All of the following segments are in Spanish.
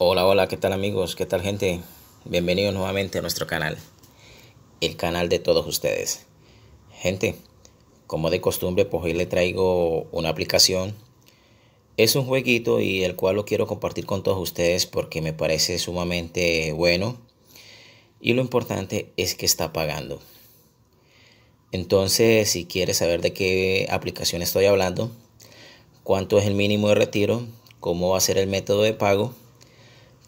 Hola, hola, ¿qué tal amigos? ¿Qué tal gente? Bienvenidos nuevamente a nuestro canal, el canal de todos ustedes. Gente, como de costumbre, pues hoy le traigo una aplicación. Es un jueguito y el cual lo quiero compartir con todos ustedes porque me parece sumamente bueno. Y lo importante es que está pagando. Entonces, si quieres saber de qué aplicación estoy hablando, cuánto es el mínimo de retiro, cómo va a ser el método de pago,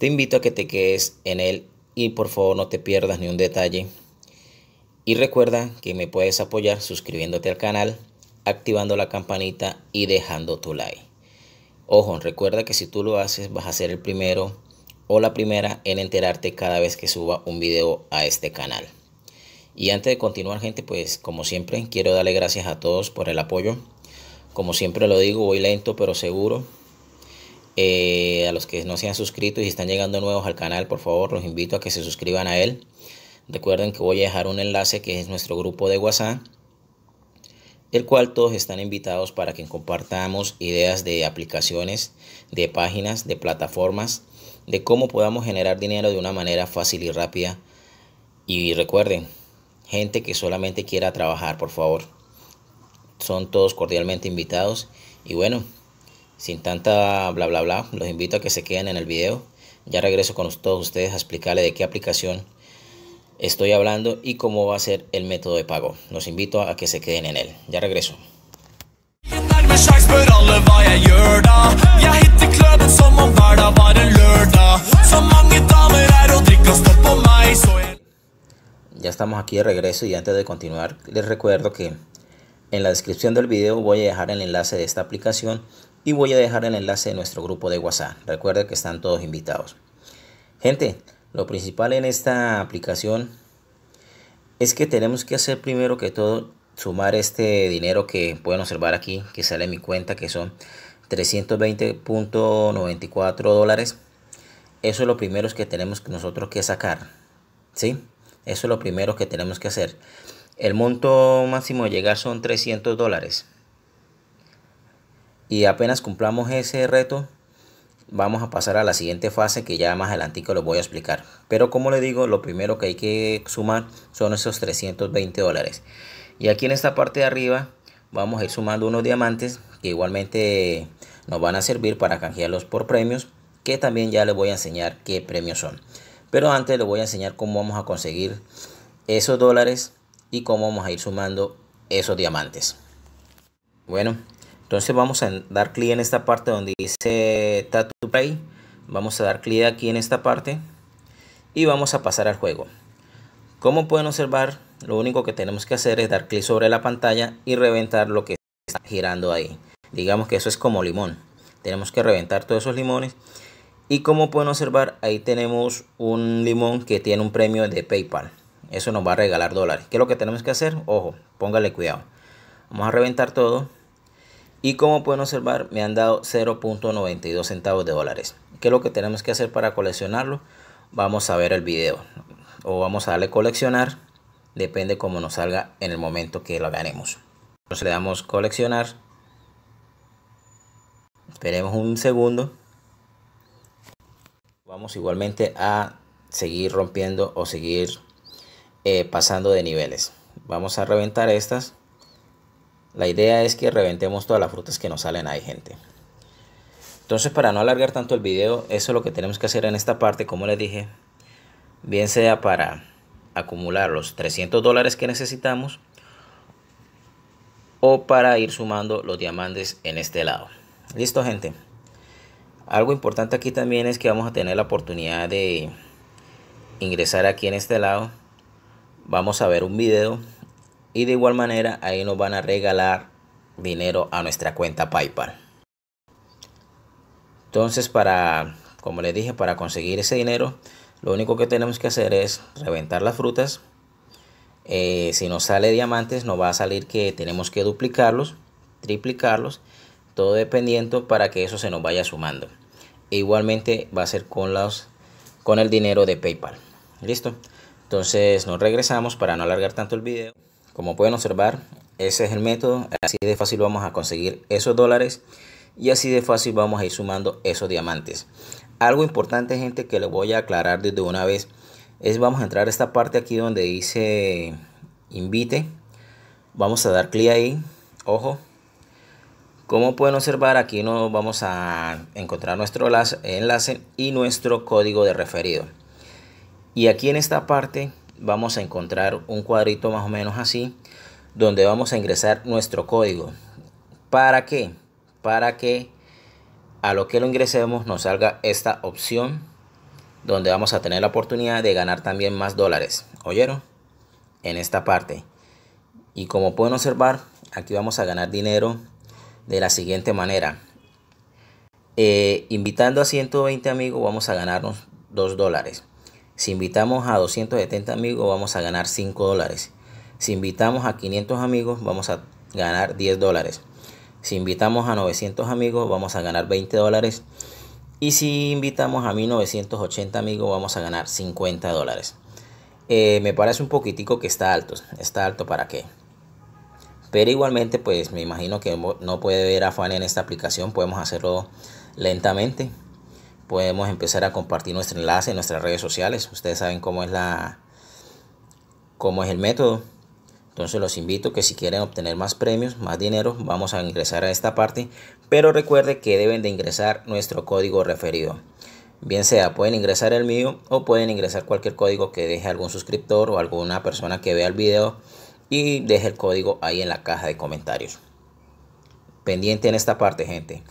te invito a que te quedes en él y por favor no te pierdas ni un detalle. Y recuerda que me puedes apoyar suscribiéndote al canal, activando la campanita y dejando tu like. Ojo, recuerda que si tú lo haces vas a ser el primero o la primera en enterarte cada vez que suba un video a este canal. Y antes de continuar gente, pues como siempre quiero darle gracias a todos por el apoyo. Como siempre lo digo, voy lento pero seguro eh, a los que no se han suscrito y están llegando nuevos al canal, por favor, los invito a que se suscriban a él. Recuerden que voy a dejar un enlace que es nuestro grupo de WhatsApp, el cual todos están invitados para que compartamos ideas de aplicaciones, de páginas, de plataformas, de cómo podamos generar dinero de una manera fácil y rápida. Y recuerden, gente que solamente quiera trabajar, por favor. Son todos cordialmente invitados. Y bueno, sin tanta bla bla bla, los invito a que se queden en el video. Ya regreso con todos ustedes a explicarle de qué aplicación estoy hablando y cómo va a ser el método de pago. Los invito a que se queden en él. Ya regreso. Ya estamos aquí de regreso y antes de continuar les recuerdo que en la descripción del video voy a dejar el enlace de esta aplicación y voy a dejar el enlace de nuestro grupo de WhatsApp. Recuerda que están todos invitados. Gente, lo principal en esta aplicación es que tenemos que hacer primero que todo sumar este dinero que pueden observar aquí, que sale en mi cuenta, que son 320.94 dólares. Eso es lo primero que tenemos nosotros que sacar. ¿Sí? Eso es lo primero que tenemos que hacer. El monto máximo de llegar son 300 dólares. Y apenas cumplamos ese reto, vamos a pasar a la siguiente fase que ya más adelante lo voy a explicar. Pero como le digo, lo primero que hay que sumar son esos 320 dólares. Y aquí en esta parte de arriba vamos a ir sumando unos diamantes que igualmente nos van a servir para canjearlos por premios que también ya les voy a enseñar qué premios son. Pero antes les voy a enseñar cómo vamos a conseguir esos dólares y cómo vamos a ir sumando esos diamantes. Bueno, entonces vamos a dar clic en esta parte donde dice Tattoo Play. Vamos a dar clic aquí en esta parte y vamos a pasar al juego. Como pueden observar, lo único que tenemos que hacer es dar clic sobre la pantalla y reventar lo que está girando ahí. Digamos que eso es como limón. Tenemos que reventar todos esos limones. Y como pueden observar, ahí tenemos un limón que tiene un premio de PayPal. Eso nos va a regalar dólares. ¿Qué es lo que tenemos que hacer? Ojo, póngale cuidado. Vamos a reventar todo. Y como pueden observar, me han dado 0.92 centavos de dólares. ¿Qué es lo que tenemos que hacer para coleccionarlo? Vamos a ver el video. O vamos a darle coleccionar. Depende cómo nos salga en el momento que lo ganemos. Entonces le damos coleccionar. Esperemos un segundo. Vamos igualmente a seguir rompiendo o seguir eh, pasando de niveles. Vamos a reventar estas. La idea es que reventemos todas las frutas que nos salen ahí, gente. Entonces, para no alargar tanto el video, eso es lo que tenemos que hacer en esta parte, como les dije. Bien sea para acumular los 300 dólares que necesitamos o para ir sumando los diamantes en este lado. Listo, gente. Algo importante aquí también es que vamos a tener la oportunidad de ingresar aquí en este lado. Vamos a ver un video y de igual manera ahí nos van a regalar dinero a nuestra cuenta PayPal. Entonces para, como les dije, para conseguir ese dinero, lo único que tenemos que hacer es reventar las frutas. Eh, si nos sale diamantes, nos va a salir que tenemos que duplicarlos, triplicarlos, todo dependiendo para que eso se nos vaya sumando. igualmente va a ser con, los, con el dinero de PayPal. ¿Listo? Entonces nos regresamos para no alargar tanto el video. Como pueden observar, ese es el método. Así de fácil vamos a conseguir esos dólares y así de fácil vamos a ir sumando esos diamantes. Algo importante, gente, que les voy a aclarar desde una vez es vamos a entrar a esta parte aquí donde dice invite. Vamos a dar clic ahí. Ojo. Como pueden observar, aquí nos vamos a encontrar nuestro enlace y nuestro código de referido. Y aquí en esta parte vamos a encontrar un cuadrito más o menos así donde vamos a ingresar nuestro código. ¿Para qué? Para que a lo que lo ingresemos nos salga esta opción donde vamos a tener la oportunidad de ganar también más dólares. ¿Oyeron? En esta parte. Y como pueden observar, aquí vamos a ganar dinero de la siguiente manera. Eh, invitando a 120 amigos vamos a ganarnos 2 dólares. Si invitamos a 270 amigos, vamos a ganar 5 dólares. Si invitamos a 500 amigos, vamos a ganar 10 dólares. Si invitamos a 900 amigos, vamos a ganar 20 dólares. Y si invitamos a 1980 amigos, vamos a ganar 50 dólares. Eh, me parece un poquitico que está alto. Está alto para qué. Pero igualmente, pues me imagino que no puede haber afán en esta aplicación. Podemos hacerlo lentamente podemos empezar a compartir nuestro enlace en nuestras redes sociales. Ustedes saben cómo es la cómo es el método. Entonces los invito que si quieren obtener más premios, más dinero, vamos a ingresar a esta parte, pero recuerde que deben de ingresar nuestro código referido. Bien sea, pueden ingresar el mío o pueden ingresar cualquier código que deje algún suscriptor o alguna persona que vea el video y deje el código ahí en la caja de comentarios. Pendiente en esta parte, gente.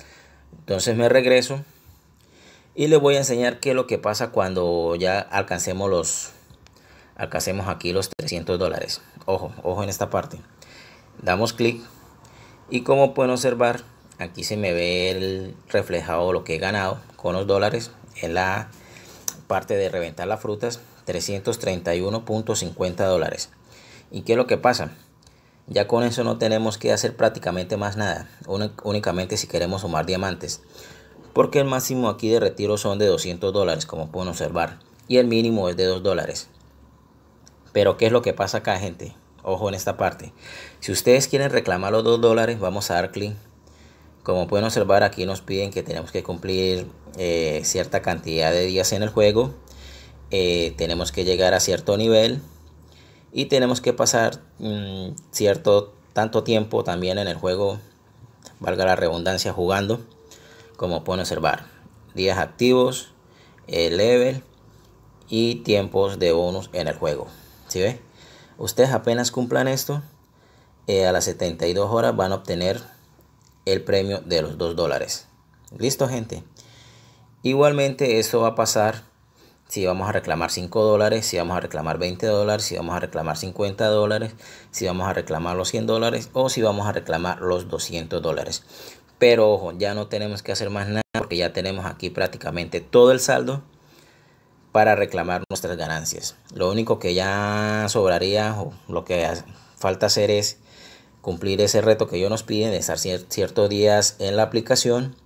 Entonces me regreso y les voy a enseñar qué es lo que pasa cuando ya alcancemos los alcancemos aquí los 300 dólares ojo ojo en esta parte damos clic y como pueden observar aquí se me ve el reflejado lo que he ganado con los dólares en la parte de reventar las frutas 331.50 dólares y qué es lo que pasa ya con eso no tenemos que hacer prácticamente más nada únicamente si queremos sumar diamantes porque el máximo aquí de retiro son de 200 dólares como pueden observar y el mínimo es de 2 dólares. Pero ¿qué es lo que pasa acá gente? Ojo en esta parte. Si ustedes quieren reclamar los 2 dólares vamos a dar clic. Como pueden observar aquí nos piden que tenemos que cumplir eh, cierta cantidad de días en el juego. Eh, tenemos que llegar a cierto nivel y tenemos que pasar mm, cierto tanto tiempo también en el juego valga la redundancia jugando como pueden observar. Días activos, el eh, level y tiempos de bonus en el juego. ¿Sí ve? Ustedes apenas cumplan esto, eh, a las 72 horas van a obtener el premio de los 2 dólares. Listo, gente. Igualmente, esto va a pasar si vamos a reclamar 5 dólares, si vamos a reclamar 20 dólares, si vamos a reclamar 50 dólares, si vamos a reclamar los 100 dólares o si vamos a reclamar los 200 dólares. Pero ojo, ya no tenemos que hacer más nada porque ya tenemos aquí prácticamente todo el saldo para reclamar nuestras ganancias. Lo único que ya sobraría o lo que falta hacer es cumplir ese reto que ellos nos piden de estar ciertos días en la aplicación,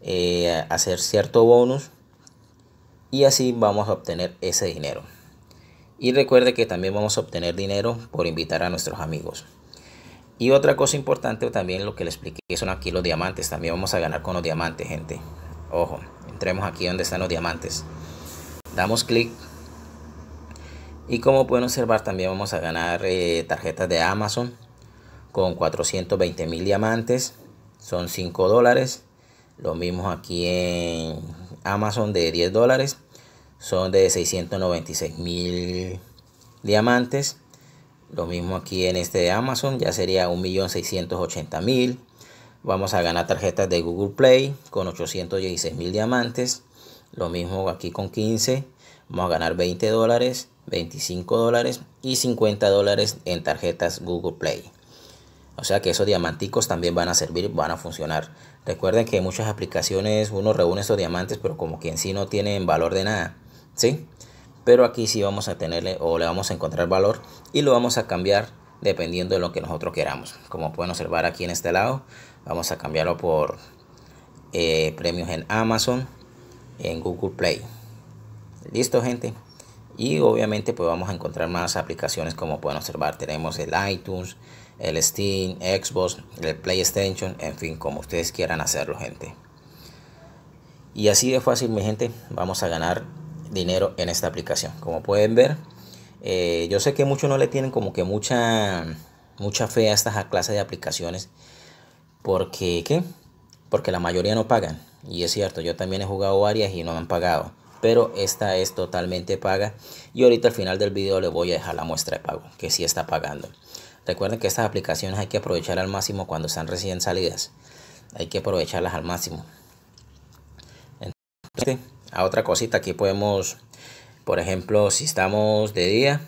eh, hacer cierto bonus y así vamos a obtener ese dinero. Y recuerde que también vamos a obtener dinero por invitar a nuestros amigos. Y otra cosa importante también lo que les expliqué son aquí los diamantes. También vamos a ganar con los diamantes, gente. Ojo, entremos aquí donde están los diamantes. Damos clic. Y como pueden observar también vamos a ganar eh, tarjetas de Amazon con 420 mil diamantes. Son 5 dólares. Lo mismo aquí en Amazon de 10 dólares. Son de 696 mil diamantes lo mismo aquí en este de Amazon, ya sería 1.680.000. Vamos a ganar tarjetas de Google Play con 816.000 diamantes. Lo mismo aquí con 15. Vamos a ganar 20 dólares, 25 dólares y 50 dólares en tarjetas Google Play. O sea que esos diamanticos también van a servir, van a funcionar. Recuerden que en muchas aplicaciones uno reúne esos diamantes, pero como que en sí no tienen valor de nada. ¿Sí? pero aquí sí vamos a tenerle o le vamos a encontrar valor y lo vamos a cambiar dependiendo de lo que nosotros queramos como pueden observar aquí en este lado vamos a cambiarlo por eh, premios en Amazon en Google Play listo gente y obviamente pues vamos a encontrar más aplicaciones como pueden observar tenemos el iTunes el Steam Xbox el PlayStation en fin como ustedes quieran hacerlo gente y así de fácil mi gente vamos a ganar dinero en esta aplicación. Como pueden ver, eh, yo sé que muchos no le tienen como que mucha, mucha fe a estas clases de aplicaciones. Porque, ¿qué? Porque la mayoría no pagan. Y es cierto, yo también he jugado varias y no han pagado. Pero esta es totalmente paga. Y ahorita al final del video les voy a dejar la muestra de pago, que si está pagando. Recuerden que estas aplicaciones hay que aprovechar al máximo cuando están recién salidas. Hay que aprovecharlas al máximo a otra cosita aquí podemos por ejemplo si estamos de día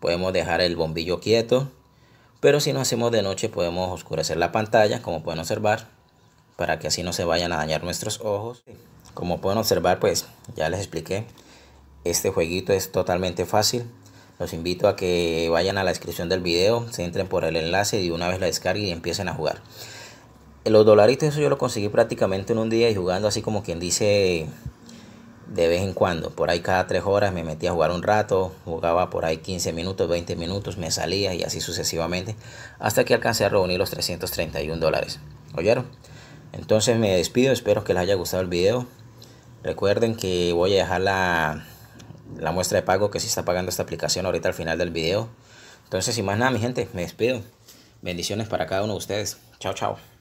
podemos dejar el bombillo quieto pero si no hacemos de noche podemos oscurecer la pantalla como pueden observar para que así no se vayan a dañar nuestros ojos como pueden observar pues ya les expliqué este jueguito es totalmente fácil los invito a que vayan a la descripción del video se entren por el enlace y una vez la descarguen y empiecen a jugar los dolaritos eso yo lo conseguí prácticamente en un día y jugando así como quien dice de vez en cuando, por ahí cada tres horas me metía a jugar un rato, jugaba por ahí 15 minutos, 20 minutos, me salía y así sucesivamente, hasta que alcancé a reunir los 331 dólares. ¿Oyeron? Entonces me despido, espero que les haya gustado el video. Recuerden que voy a dejar la, la muestra de pago que se está pagando esta aplicación ahorita al final del video. Entonces, sin más nada, mi gente, me despido. Bendiciones para cada uno de ustedes. Chao, chao.